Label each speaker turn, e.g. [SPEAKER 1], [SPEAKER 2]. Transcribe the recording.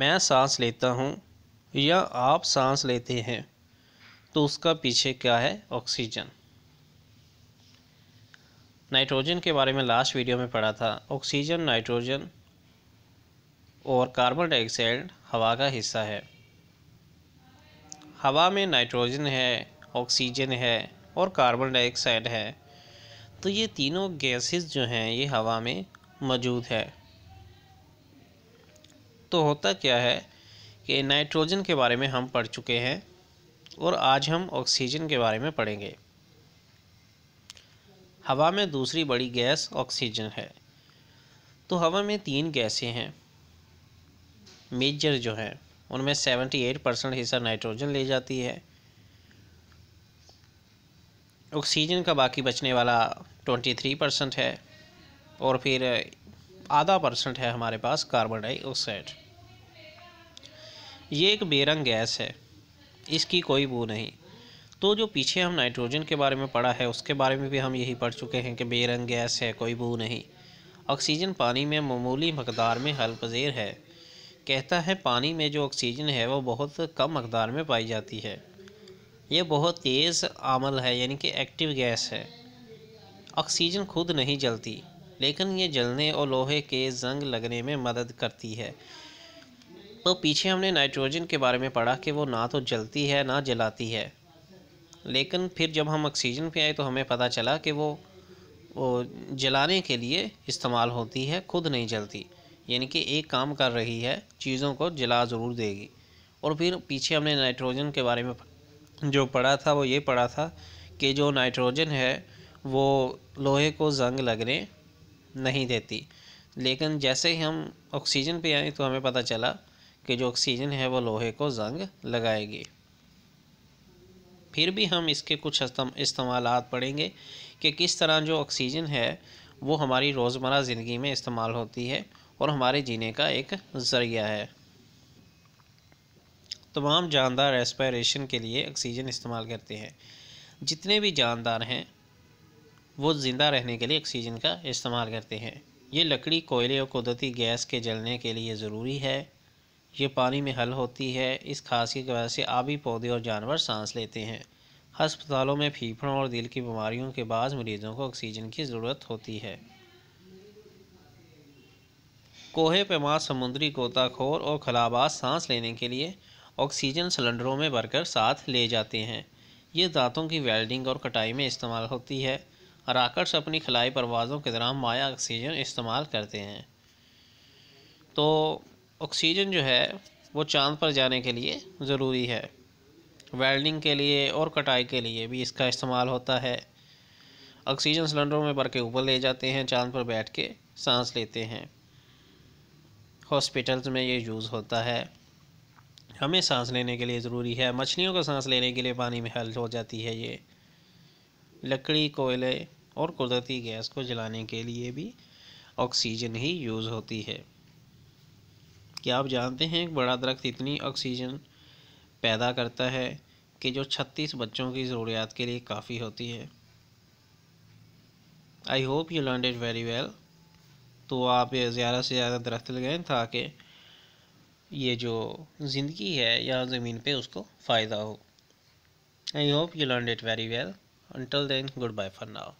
[SPEAKER 1] मैं सांस लेता हूँ या आप सांस लेते हैं तो उसका पीछे क्या है ऑक्सीजन नाइट्रोजन के बारे में लास्ट वीडियो में पढ़ा था ऑक्सीजन नाइट्रोजन और कार्बन डाइऑक्साइड हवा का हिस्सा है हवा में नाइट्रोजन है ऑक्सीजन है और कार्बन डाइऑक्साइड है तो ये तीनों गैसेस जो हैं ये हवा में मौजूद है तो होता क्या है कि नाइट्रोजन के बारे में हम पढ़ चुके हैं और आज हम ऑक्सीजन के बारे में पढ़ेंगे हवा में दूसरी बड़ी गैस ऑक्सीजन है तो हवा में तीन गैसें हैं मेजर जो हैं उनमें सेवेंटी एट परसेंट हिस्सा नाइट्रोजन ले जाती है ऑक्सीजन का बाकी बचने वाला ट्वेंटी थ्री परसेंट है और फिर आधा परसेंट है हमारे पास कार्बन डाइऑक्साइड ये एक बेरंग गैस है इसकी कोई बू नहीं तो जो पीछे हम नाइट्रोजन के बारे में पढ़ा है उसके बारे में भी हम यही पढ़ चुके हैं कि बेरंग गैस है कोई बू नहीं ऑक्सीजन पानी में मामूली मकदार में हल पजेर है कहता है पानी में जो ऑक्सीजन है वो बहुत कम मकदार में पाई जाती है ये बहुत तेज़ आमल है यानी कि एक्टिव गैस है ऑक्सीजन खुद नहीं जलती लेकिन ये जलने और लोहे के जंग लगने में मदद करती है तो पीछे हमने नाइट्रोजन के बारे में पढ़ा कि वो ना तो जलती है ना जलाती है लेकिन फिर जब हम ऑक्सीजन पे आए तो हमें पता चला कि वो वो जलाने के लिए इस्तेमाल होती है खुद नहीं जलती यानी कि एक काम कर रही है चीज़ों को जला ज़रूर देगी और फिर पीछे हमने नाइट्रोजन के बारे में जो पढ़ा था वो ये पढ़ा था कि जो नाइट्रोजन है वो लोहे को जंग लगने नहीं देती लेकिन जैसे ही हम ऑक्सीजन पे आए तो हमें पता चला कि जो ऑक्सीजन है वो लोहे को जंग लगाएगी फिर भी हम इसके कुछ इस्तेमाल पढ़ेंगे कि किस तरह जो ऑक्सीजन है वो हमारी रोज़मर्रा ज़िंदगी में इस्तेमाल होती है और हमारे जीने का एक ज़रिया है तमाम जानदार रेस्पायरेशन के लिए ऑक्सीजन इस्तेमाल करते हैं जितने भी जानदार हैं वो ज़िंदा रहने के लिए ऑक्सीजन का इस्तेमाल करते हैं ये लकड़ी कोयले और कुदरती गैस के जलने के लिए ज़रूरी है ये पानी में हल होती है इस खासियत की वजह से आबी पौधे और जानवर सांस लेते हैं हस्पतालों में फीफड़ों और दिल की बीमारियों के बाद मरीजों को ऑक्सीजन की ज़रूरत होती है कोहे पैमा समुद्री गोताखोर और खलाबाज सांस लेने के लिए ऑक्सीजन सिलेंडरों में भरकर साथ ले जाते हैं ये दांतों की वेल्डिंग और कटाई में इस्तेमाल होती है राकेट्स अपनी खलाई परवाज़ों के दौरान माया ऑक्सीजन इस्तेमाल करते हैं तो ऑक्सीजन जो है वो चांद पर जाने के लिए ज़रूरी है वेल्डिंग के लिए और कटाई के लिए भी इसका इस्तेमाल होता है ऑक्सीजन सिलेंडरों में भर के ऊपर ले जाते हैं चांद पर बैठ के सांस लेते हैं हॉस्पिटल्स में ये यूज़ होता है हमें सांस लेने के लिए ज़रूरी है मछलियों का सांस लेने के लिए पानी में हल हो जाती है ये लकड़ी कोयले और कुदरती गैस को जलाने के लिए भी ऑक्सीजन ही यूज़ होती है क्या आप जानते हैं बड़ा दरख्त इतनी ऑक्सीजन पैदा करता है कि जो छत्तीस बच्चों की ज़रूरियात के लिए काफ़ी होती है I hope you learn it very well तो आप ज़्यादा से ज़्यादा दरख्त लगाएं ताकि ये जो ज़िंदगी है या ज़मीन पे उसको फ़ायदा हो I hope you learn it very well Until then, goodbye for now.